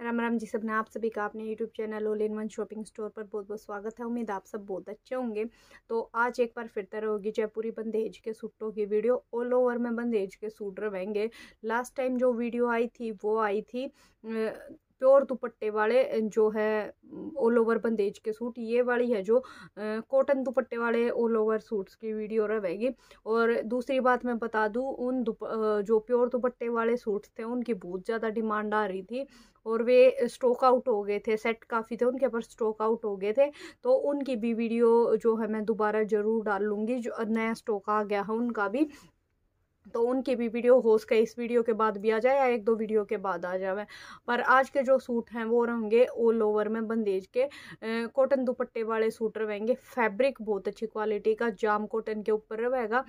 राम राम जी सब ने आप सभी का अपने यूट्यूब चैनल ओल इन वन शॉपिंग स्टोर पर बहुत बहुत स्वागत है उम्मीद आप सब बहुत अच्छे होंगे तो आज एक बार फिर तरह होगी जयपुरी बंदेज के सूटों की वीडियो ऑल ओवर में बंदेज के सूट रहेंगे लास्ट टाइम जो वीडियो आई थी वो आई थी प्योर दुपट्टे वाले जो है ऑल ओवर बंदेज के सूट ये वाली है जो कॉटन दुपट्टे वाले ऑल ओवर सूट्स की वीडियो रहेगी और दूसरी बात मैं बता दूँ उन दुप जो प्योर दुपट्टे वाले सूट्स थे उनकी बहुत ज़्यादा डिमांड आ रही थी और वे स्टॉक आउट हो गए थे सेट काफ़ी थे उनके पर स्टॉक आउट हो गए थे तो उनकी भी वीडियो जो है मैं दोबारा ज़रूर डाल लूँगी जो नया स्टॉक आ गया है उनका भी तो उनके भी वीडियो हो सके इस वीडियो के बाद भी आ जाए या एक दो वीडियो के बाद आ जाए पर आज के जो सूट हैं वो रहेंगे ऑल ओवर में बंदेज के कॉटन दुपट्टे वाले सूट रहेंगे फैब्रिक बहुत अच्छी क्वालिटी का जाम कॉटन के ऊपर रहेगा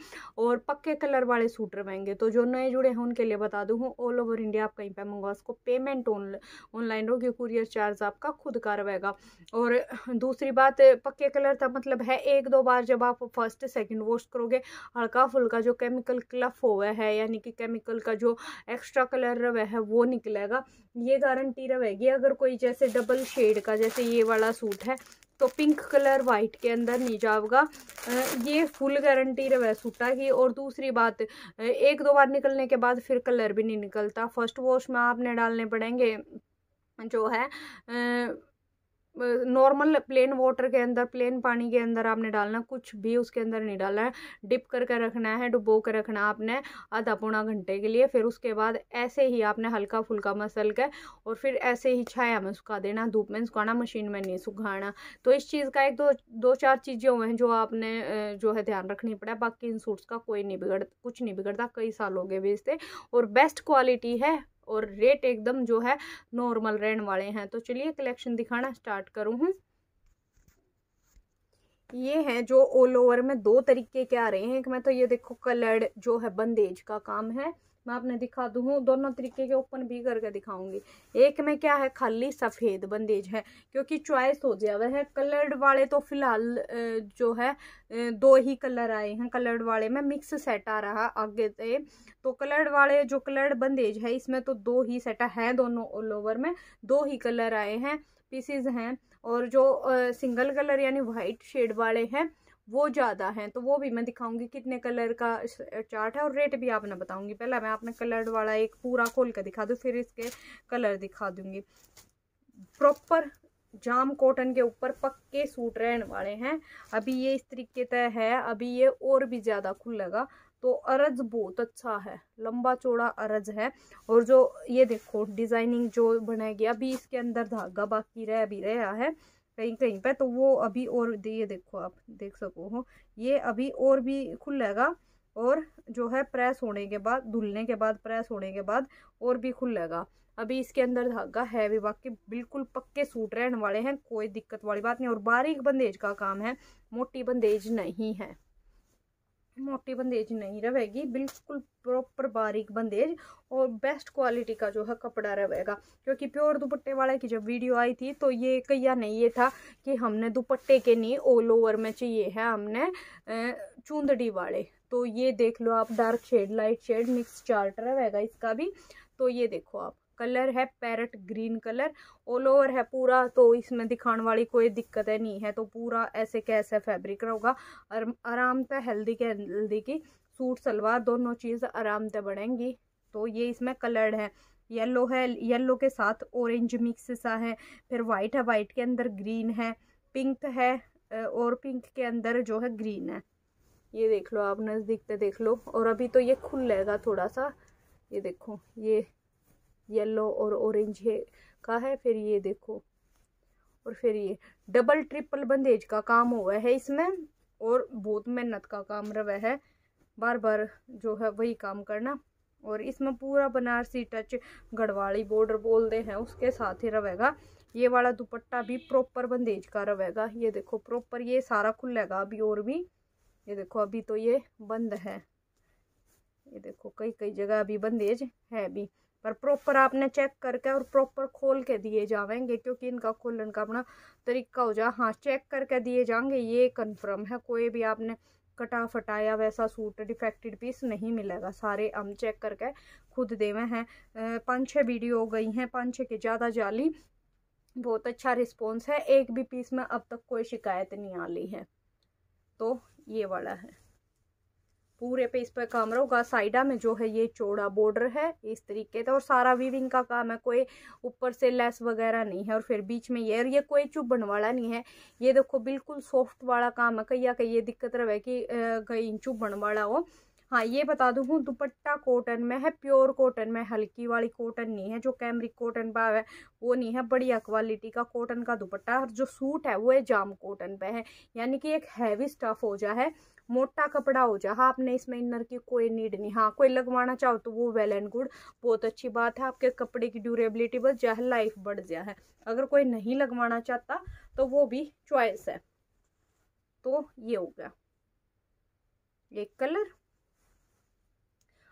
और पक्के कलर वाले सूट रहेंगे तो जो नए जुड़े हैं उनके लिए बता दूँ ऑल ओवर इंडिया आप कहीं पर मंगवा उसको पेमेंट ऑनलाइन रहोगे कुरियर चार्ज आपका खुद का रहेगा और दूसरी बात पक्के कलर का मतलब है एक दो बार जब आप फर्स्ट सेकेंड वॉश करोगे हल्का फुल्का जो केमिकल क्लफ हुआ है यानी कि केमिकल का जो एक्स्ट्रा कलर रवा है वो निकलेगा ये गारंटी रहेगी अगर कोई जैसे डबल शेड का जैसे ये वाला सूट है तो पिंक कलर वाइट के अंदर नहीं जाओगा ये फुल गारंटी रवे सूटा की और दूसरी बात एक दो बार निकलने के बाद फिर कलर भी नहीं निकलता फर्स्ट वॉश में आपने डालने पड़ेंगे जो है नॉर्मल प्लेन वाटर के अंदर प्लेन पानी के अंदर आपने डालना कुछ भी उसके अंदर नहीं डालना है डिप करके रखना है डुबो के रखना आपने आधा पौना घंटे के लिए फिर उसके बाद ऐसे ही आपने हल्का फुल्का मसल के और फिर ऐसे ही छाया में सुखा देना धूप में सुखाना मशीन में नहीं सुखाना तो इस चीज़ का एक दो दो चार चीज़ें हुए हैं जो आपने जो है ध्यान रखनी पड़ा बाकी इन सूट्स का कोई नहीं बिगड़ कुछ नहीं बिगड़ता कई साल हो गए बेचते और बेस्ट क्वालिटी है और रेट एकदम जो है नॉर्मल रहने वाले हैं तो चलिए कलेक्शन दिखाना स्टार्ट करूँ हूँ ये हैं जो ऑल ओवर में दो तरीके के आ रहे हैं एक मैं तो ये देखो कलर्ड जो है बंदेज का काम है मैं आपने दिखा दूँ दोनों तरीके के ओपन भी करके दिखाऊंगी एक में क्या है खाली सफ़ेद बंदेज है क्योंकि चॉइस हो जावे है कलर्ड वाले तो फिलहाल जो है दो ही कलर आए हैं कलर्ड वाले में मिक्स सेट आ रहा आगे से तो कलर्ड वाले जो कलर्ड बंदेज है इसमें तो दो ही सेट हैं दोनों ऑल ओवर में दो ही कलर आए हैं पीसीज हैं और जो सिंगल कलर यानी वाइट शेड वाले हैं वो ज़्यादा हैं तो वो भी मैं दिखाऊंगी कितने कलर का चार्ट है और रेट भी आपने बताऊंगी पहला मैं आपने कलर्ड वाला एक पूरा खोल कर दिखा दूँ फिर इसके कलर दिखा दूँगी प्रॉपर जाम कॉटन के ऊपर पक्के सूट रहने वाले हैं अभी ये इस तरीके तय है अभी ये और भी ज़्यादा खुलेगा तो अरज बहुत अच्छा है लंबा चौड़ा अरज है और जो ये देखो डिज़ाइनिंग जो बनाया गया अभी इसके अंदर धागा बाकी रह भी रहा है कहीं कहीं पे तो वो अभी और ये देखो आप देख सको हो ये अभी और भी खुलेगा और जो है प्रेस होने के बाद धुलने के बाद प्रेस होने के बाद और भी खुलेगा अभी इसके अंदर धागा है भी बाकी बिल्कुल पक्के सूट रहने वाले हैं कोई दिक्कत वाली बात नहीं और बारीक बंदेज का काम है मोटी बंदेज नहीं है मोटी बंदेज नहीं रहेगी बिल्कुल प्रॉपर बारीक बंदेज और बेस्ट क्वालिटी का जो है कपड़ा रहेगा क्योंकि प्योर दुपट्टे वाले की जब वीडियो आई थी तो ये कहिया नहीं ये था कि हमने दुपट्टे के नहीं ऑल ओवर में चाहिए है हमने चूंदड़ी वाले तो ये देख लो आप dark shade light shade mix chart रहेगा इसका भी तो ये देखो आप कलर है parrot green colour all over है पूरा तो इसमें दिखाने वाली कोई दिक्कत है नहीं है तो पूरा ऐसे कैसे फैब्रिक रहेगा आराम से तो हेल्दी के हेल्दी की सूट सलवार दोनों चीज़ आराम से बढ़ेंगी तो ये इसमें कलर्ड है येलो है येलो के साथ ऑरेंज मिक्स सा है फिर वाइट है वाइट के अंदर ग्रीन है पिंक है और पिंक के अंदर जो है ग्रीन है ये देख लो आप नज़दीक से देख लो और अभी तो ये खुल लेगा थोड़ा सा ये देखो ये येलो और ऑरेंज है का है फिर ये देखो और फिर ये डबल ट्रिपल बंदेज का काम हुआ है इसमें और बहुत मेहनत का काम रहा है बार बार जो है वही काम करना और इसमें पूरा बनारसी टच गढ़वाली बॉर्डर बोलते हैं उसके साथ ही रहेगा ये वाला दुपट्टा भी प्रॉपर बंदेज का रहेगा ये देखो प्रॉपर ये सारा खुलेगा अभी और भी ये देखो अभी तो ये बंद है ये देखो कई कई जगह अभी बंदेज है भी पर प्रॉपर आपने चेक करके और प्रॉपर खोल के दिए जावेंगे क्योंकि इनका खोलन का अपना तरीका हो जाए हाँ चेक करके दिए जाएंगे ये कंफर्म है कोई भी आपने कटा फटाया वैसा सूट डिफेक्टेड पीस नहीं मिलेगा सारे हम चेक करके खुद देवे हैं पाँच छः वीडियो हो गई हैं पाँच छः के ज़्यादा जाली बहुत अच्छा रिस्पॉन्स है एक भी पीस में अब तक कोई शिकायत नहीं आ ली है तो ये वाला है पूरे पे इस पर काम रहूगा साइडा में जो है ये चौड़ा बॉर्डर है इस तरीके से और सारा वीविंग का काम है कोई ऊपर से लेस वगैरह नहीं है और फिर बीच में ये और ये कोई चुभन वाला नहीं है ये देखो बिल्कुल सॉफ्ट वाला काम है कहीं या कहीं ये दिक्कत रहे कि कहीं चुभन वाला हो हाँ ये बता दूँ दुपट्टा कॉटन में है प्योर कॉटन में हल्की वाली कॉटन नहीं है जो कैमरिक कॉटन पर है वो नहीं है बढ़िया क्वालिटी का कॉटन का दुपट्टा और जो सूट है वो है जाम कॉटन पे है यानी कि एक हैवी स्टफ हो जा है मोटा कपड़ा हो जा हाँ, आपने इसमें इनर की कोई नीड नहीं हाँ कोई लगवाना चाहो तो वो वेल एंड गुड बहुत अच्छी बात है आपके कपड़े की ड्यूरेबिलिटी बस जो है लाइफ बढ़ गया है अगर कोई नहीं लगवाना चाहता तो वो भी चॉइस है तो ये हो गया एक कलर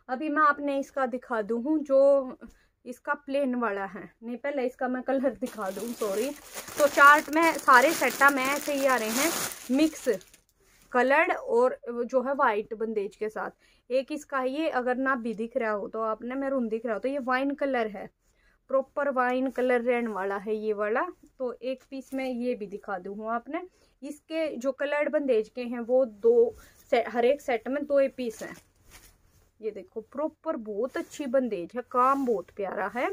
अभी मैं आपने इसका दिखा दूँ जो इसका प्लेन वाला है नहीं पहले इसका मैं कलर दिखा दूँ सॉरी तो चार्ट में सारे सेटा में ऐसे ही आ रहे हैं मिक्स कलर्ड और जो है वाइट बंदेज के साथ एक इसका ये अगर ना भी दिख रहा हो तो आपने मैं रूम दिख रहा हो तो ये वाइन कलर है प्रॉपर वाइन कलर रेन वाला है ये वाला तो एक पीस में ये भी दिखा दूँ आपने इसके जो कलर्ड बंदेज के हैं वो दो से, हर एक सेट में दो पीस हैं ये देखो प्रॉपर बहुत अच्छी बंदेज है काम बहुत प्यारा है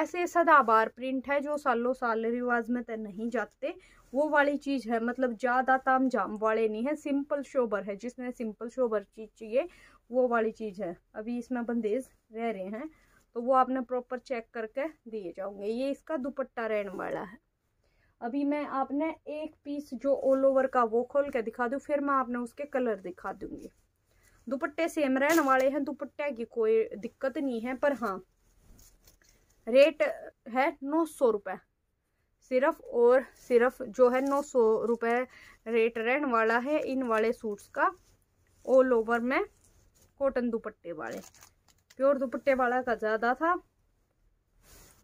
ऐसे सदाबार प्रिंट है जो सालों साल रिवाज में तो नहीं जाते वो वाली चीज़ है मतलब ज़्यादा ताम जाम वाले नहीं है सिंपल शोबर है जिसमें सिंपल शोबर चीज़ चाहिए वो वाली चीज़ है अभी इसमें बंदेज रह रहे हैं तो वो आपने प्रॉपर चेक करके दिए जाओगे ये इसका दुपट्टा रहने वाला है अभी मैं आपने एक पीस जो ऑल ओवर का वो खोल के दिखा दूँ फिर मैं आपने उसके कलर दिखा दूंगी दुपट्टे सेम रहने वाले हैं दुपट्टे की कोई दिक्कत नहीं है पर हाँ रेट है नौ सौ रुपये सिर्फ और सिर्फ जो है नौ सौ रुपये रेट रहने वाला है इन वाले सूट्स का ऑल ओवर में कॉटन दुपट्टे वाले प्योर दुपट्टे वाला का ज़्यादा था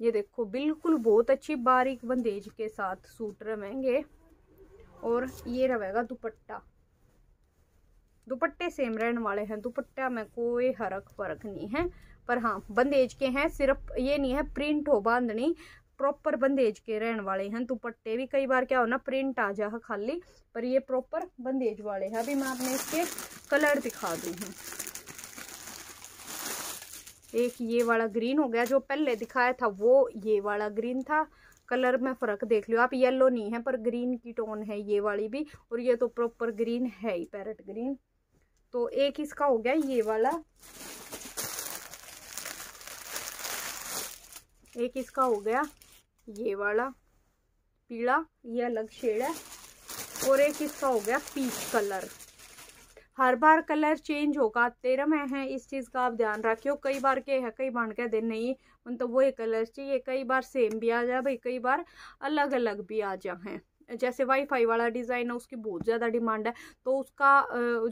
ये देखो बिल्कुल बहुत अच्छी बारीक बंदेज के साथ सूट रहेंगे और ये रहेगा दुपट्टा दुपट्टे सेम रहने वाले हैं दुपट्टा में कोई हरक फर्क नहीं है पर हाँ बंदेज के हैं सिर्फ ये नहीं है प्रिंट हो बांधनी प्रॉपर बंदेज के रहने वाले हैं दुपट्टे भी कई बार क्या हो ना प्रिंट आ जा खाली पर ये प्रॉपर बंदेज वाले हैं अभी मैं आपने इसके कलर दिखा दी हूँ एक ये वाला ग्रीन हो गया जो पहले दिखाया था वो ये वाला ग्रीन था कलर में फ़र्क देख लियो आप येलो नहीं है पर ग्रीन की टोन है ये वाली भी और ये तो प्रॉपर ग्रीन है ही पैरट ग्रीन तो एक इसका हो गया ये वाला एक इसका हो गया ये वाला पीला ये अलग शेड है और एक इसका हो गया पीच कलर हर बार कलर चेंज होगा तेरह में है इस चीज़ का आप ध्यान रखियो कई बार के है कई बार के दिन नहीं मतलब तो वो कलर चाहिए कई बार सेम भी आ जाए भाई कई बार अलग अलग भी आ जाए जैसे वाईफाई वाला डिज़ाइन है उसकी बहुत ज़्यादा डिमांड है तो उसका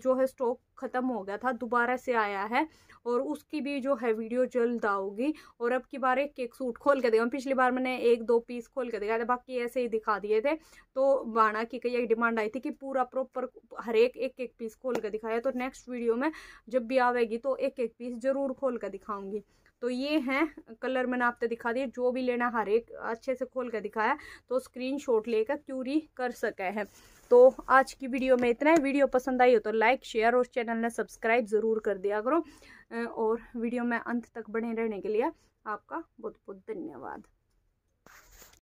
जो है स्टॉक ख़त्म हो गया था दोबारा से आया है और उसकी भी जो है वीडियो जल्द आओगी और अब की बार एक एक सूट खोल के देखा पिछली बार मैंने एक दो पीस खोल के देखा था बाकी ऐसे ही दिखा दिए थे तो बाणा की कई डिमांड आई थी कि पूरा प्रॉपर हर एक एक एक पीस खोल कर दिखाया तो नेक्स्ट वीडियो में जब भी आवेगी तो एक एक पीस ज़रूर खोल कर दिखाऊंगी तो ये हैं कलर मैंने आपको दिखा दिया जो भी लेना हर एक अच्छे से खोल कर दिखाया तो स्क्रीन शॉट लेकर क्यूरी कर सके हैं तो आज की वीडियो में इतना ही वीडियो पसंद आई हो तो लाइक शेयर और चैनल ने सब्सक्राइब ज़रूर कर दिया करो और वीडियो में अंत तक बने रहने के लिए आपका बहुत बहुत धन्यवाद